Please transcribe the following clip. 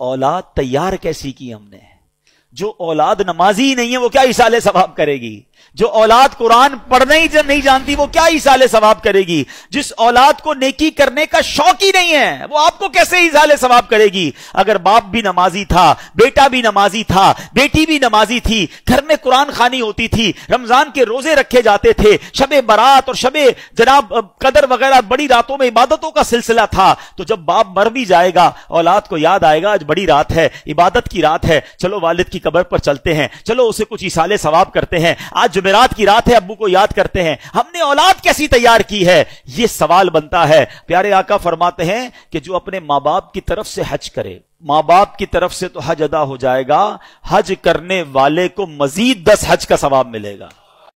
औलाद तैयार कैसी की हमने जो औलाद नमाजी ही नहीं है वो क्या इशाले सवाब करेगी जो औलाद कुरान पढ़ना ही नहीं जानती वो क्या ईसाल सवाब करेगी जिस औलाद को नेकी करने का शौक ही नहीं है वो आपको कैसे ईसाल सवाब करेगी अगर बाप भी नमाजी था बेटा भी नमाजी था बेटी भी नमाजी थी घर में कुरान खानी होती थी रमजान के रोजे रखे जाते थे शब बारात और शब जनाब कदर वगैरह बड़ी रातों में इबादतों का सिलसिला था तो जब बाप मर भी जाएगा औलाद को याद आएगा आज बड़ी रात है इबादत की रात है चलो वालिद की कबर पर चलते हैं चलो उसे कुछ ईसाले सवाब करते हैं आज जुमेरात की रात है अबू को याद करते हैं हमने औलाद कैसी तैयार की है यह सवाल बनता है प्यारे आका फरमाते हैं कि जो अपने मां बाप की तरफ से हज करे माँ बाप की तरफ से तो हज अदा हो जाएगा हज करने वाले को मजीद दस हज का सवाब मिलेगा